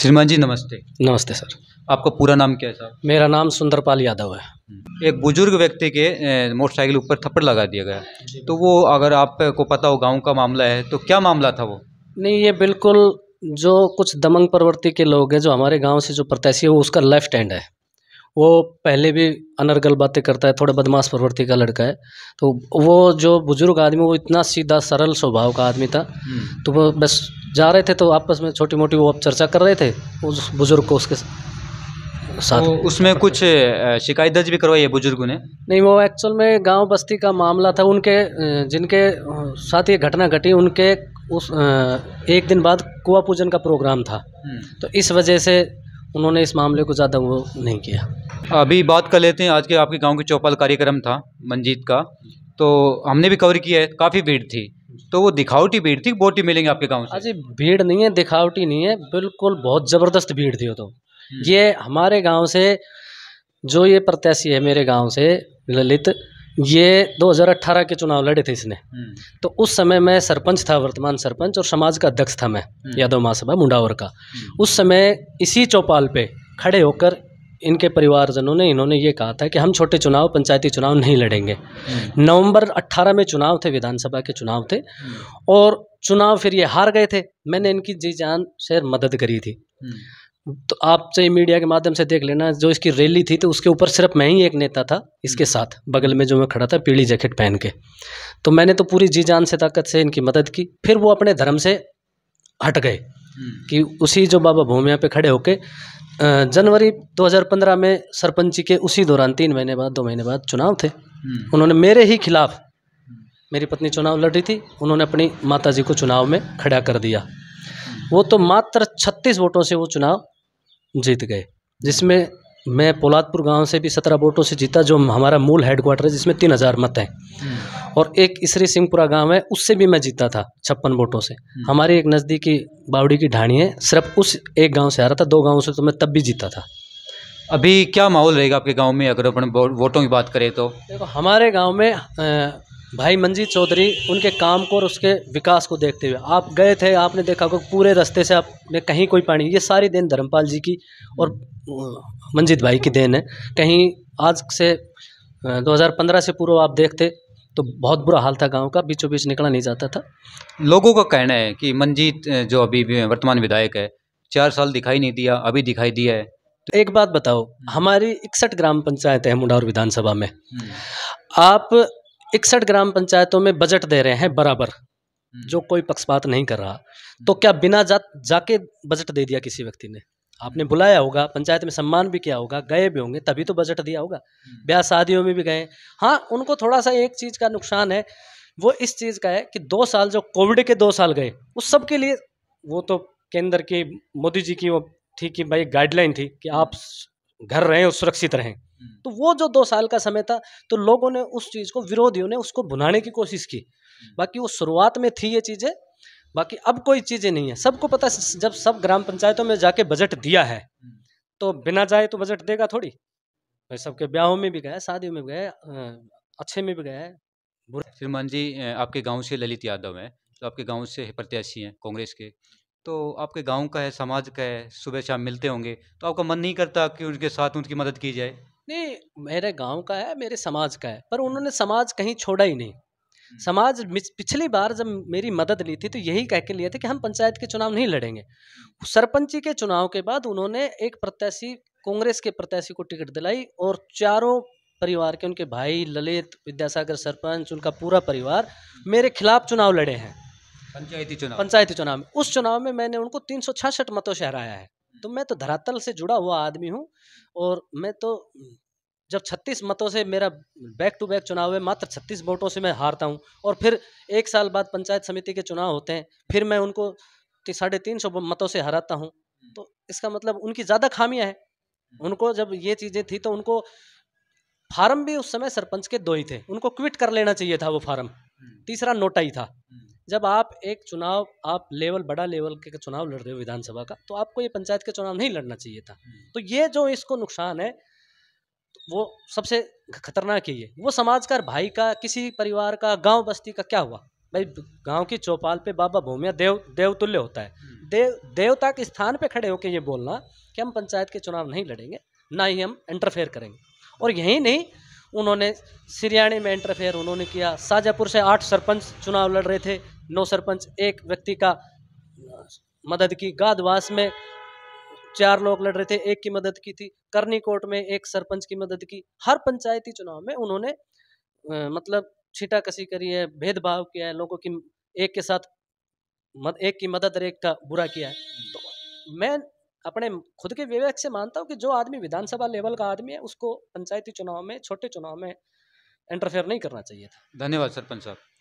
श्रीमान जी नमस्ते नमस्ते सर आपका पूरा नाम क्या है सर मेरा नाम सुंदरपाल यादव है हम्म। एक बुजुर्ग व्यक्ति के मोटरसाइकिल ऊपर थप्पड़ लगा दिया गया तो वो अगर आपको पता हो गांव का मामला है तो क्या मामला था वो नहीं ये बिल्कुल जो कुछ दमंग प्रवृत्ति के लोग हैं जो हमारे गांव से जो प्रत्याशी है वो उसका लेफ्ट हैंड है वो पहले भी अनर्गल बातें करता है थोड़ा बदमाश प्रवृत्ति का लड़का है तो वो जो बुजुर्ग आदमी वो इतना सीधा सरल स्वभाव का आदमी था हम्म। तो वो बस जा रहे थे तो आपस में छोटी मोटी वो आप चर्चा कर रहे थे उस बुज़ुर्ग को उसके साथ तो उसमें कुछ शिकायत दर्ज भी करवाई है बुजुर्गों ने नहीं वो एक्चुअल में गांव बस्ती का मामला था उनके जिनके साथ ये घटना घटी उनके उस एक दिन बाद कुआ पूजन का प्रोग्राम था हम्म। तो इस वजह से उन्होंने इस मामले को ज़्यादा वो नहीं किया अभी बात कर लेते हैं आज के आपके गाँव के चौपाल कार्यक्रम था मंजीत का तो हमने भी कवर किया है काफ़ी भीड़ थी तो वो दिखावटी भीड़ थी बोटी मिलेंगे आपके गाँव से अजी भीड़ नहीं है दिखावटी नहीं है बिल्कुल बहुत ज़बरदस्त भीड़ थी तो हम्म। ये हमारे गाँव से जो ये प्रत्याशी है मेरे गाँव से ललित ये 2018 के चुनाव लड़े थे इसने हम्म। तो उस समय मैं सरपंच था वर्तमान सरपंच और समाज का अध्यक्ष था मैं हम्म। यादव महासभा मुंडावर का उस समय इसी चौपाल पे खड़े होकर इनके परिवारजनों ने इन्होंने ये कहा था कि हम छोटे चुनाव पंचायती चुनाव नहीं लड़ेंगे हम्म। नवंबर 18 में चुनाव थे विधानसभा के चुनाव थे हम्म। और चुनाव फिर ये हार गए थे मैंने इनकी जी जान से मदद करी थी हम्म। तो आपसे मीडिया के माध्यम से देख लेना जो इसकी रैली थी तो उसके ऊपर सिर्फ मैं ही एक नेता था इसके साथ बगल में जो मैं खड़ा था पीली जैकेट पहन के तो मैंने तो पूरी जी जान से ताकत से इनकी मदद की फिर वो अपने धर्म से हट गए कि उसी जो बाबा भूमिया पे खड़े होके जनवरी 2015 में सरपंची के उसी दौरान तीन महीने बाद दो महीने बाद चुनाव थे हम्म। उन्होंने मेरे ही खिलाफ हम्म। मेरी पत्नी चुनाव लड़ रही थी उन्होंने अपनी माता जी को चुनाव में खड़ा कर दिया हम्म। वो तो मात्र 36 वोटों से वो चुनाव जीत गए जिसमें मैं पोलादपुर गांव से भी 17 वोटों से जीता जो हमारा मूल हेडक्वार्टर है जिसमें तीन हज़ार मत हैं और एक इसरी सिंहपुरा गांव है उससे भी मैं जीता था छप्पन वोटों से हम्म। हमारी एक नज़दीकी बावड़ी की ढाणी है सिर्फ उस एक गांव से आ रहा था दो गांव से तो मैं तब भी जीता था अभी क्या माहौल रहेगा आपके गांव में अगर अपन वोटों की बात करें तो देखो हमारे गाँव में भाई मंजीत चौधरी उनके काम को और उसके विकास को देखते हुए आप गए थे आपने देखा होगा पूरे रास्ते से आपने कहीं कोई पानी ये सारी देन धर्मपाल जी की और मंजीत भाई की देन है कहीं आज से 2015 से पूर्व आप देखते तो बहुत बुरा हाल था गांव का बीचों बीच निकला नहीं जाता था लोगों का कहना है कि मंजीत जो अभी वर्तमान विधायक है चार साल दिखाई नहीं दिया अभी दिखाई दिया है तो एक बात बताओ हमारी इकसठ ग्राम पंचायत है मुंडार विधानसभा में हम्म। आप इकसठ ग्राम पंचायतों में बजट दे रहे हैं बराबर हम्म। जो कोई पक्षपात नहीं कर रहा तो हम्म। क्या बिना जा जाके बजट दे दिया किसी व्यक्ति ने आपने बुलाया होगा पंचायत में सम्मान भी किया होगा गए भी होंगे तभी तो बजट दिया होगा हम्म। ब्याह शादियों में भी गए हाँ उनको थोड़ा सा एक चीज़ का नुकसान है वो इस चीज़ का है कि दो साल जो कोविड के दो साल गए उस सब के लिए वो तो केंद्र की मोदी जी की वो थी कि भाई गाइडलाइन थी कि आप हम्म। घर रहें और सुरक्षित रहें हम्म। तो वो जो दो साल का समय था तो लोगों ने उस चीज़ को विरोधियों ने उसको भुनाने की कोशिश की बाकी वो शुरुआत में थी ये चीज़ें बाकी अब कोई चीज़ें नहीं है सबको पता जब सब ग्राम पंचायतों में जाके बजट दिया है तो बिना जाए तो बजट देगा थोड़ी भाई सबके ब्याहों में भी गए शादियों में भी गए अच्छे में भी गए श्रीमान जी आपके गांव से ललित यादव हैं तो आपके गांव से प्रत्याशी हैं कांग्रेस के तो आपके गांव का है समाज का है सुबह शाम मिलते होंगे तो आपका मन नहीं करता कि उनके साथ उनकी मदद की जाए नहीं मेरे गांव का है मेरे समाज का है पर उन्होंने समाज कहीं छोड़ा ही नहीं समाज पिछली बार जब मेरी मदद ली थी तो यही कह के लिए थे कि हम पंचायत के चुनाव नहीं लड़ेंगे सरपंची के चुनाव के बाद उन्होंने एक प्रत्याशी कांग्रेस के प्रत्याशी को टिकट दिलाई और चारों परिवार के उनके भाई ललित विद्यासागर सरपंच उनका पूरा परिवार मेरे खिलाफ चुनाव लड़े हैं पंचायती चुनाव पंचायती चुनाव में उस चुनाव में मैंने उनको तीन मतों से हराया है तो मैं तो धरातल से जुड़ा हुआ आदमी हूँ और मैं तो जब 36 मतों से मेरा बैक टू बैक चुनाव है मात्र 36 वोटों से मैं हारता हूँ और फिर एक साल बाद पंचायत समिति के चुनाव होते हैं फिर मैं उनको साढ़े तीन सौ मतों से हराता हूँ तो इसका मतलब उनकी ज़्यादा खामियां हैं उनको जब ये चीज़ें थी तो उनको फार्म भी उस समय सरपंच के दो ही थे उनको क्विट कर लेना चाहिए था वो फार्म तीसरा नोटा ही था जब आप एक चुनाव आप लेवल बड़ा लेवल के चुनाव लड़ रहे हो विधानसभा का तो आपको ये पंचायत के चुनाव नहीं लड़ना चाहिए था तो ये जो इसको नुकसान है वो सबसे खतरनाक ही है वो समाज का भाई का किसी परिवार का गांव बस्ती का क्या हुआ भाई गांव की चौपाल पे बाबा भूमिया देव देवतुल्य होता है हम्म। देव देवता के स्थान पे खड़े होकर ये बोलना कि हम पंचायत के चुनाव नहीं लड़ेंगे ना ही हम इंटरफेयर करेंगे और यही नहीं उन्होंने सिरियाणी में इंटरफेयर उन्होंने किया शाजापुर से आठ सरपंच चुनाव लड़ रहे थे नौ सरपंच एक व्यक्ति का मदद की गादवास में चार लोग लड़ रहे थे एक की मदद की थी करनी कोर्ट में एक सरपंच की मदद की हर पंचायती चुनाव में उन्होंने मतलब छिटा कसी करी है भेदभाव किया है लोगों की एक के साथ मद, एक की मदद और एक का बुरा किया है तो मैं अपने खुद के विवेक से मानता हूँ कि जो आदमी विधानसभा लेवल का आदमी है उसको पंचायती चुनाव में छोटे चुनाव में इंटरफेयर नहीं करना चाहिए था धन्यवाद सरपंच साहब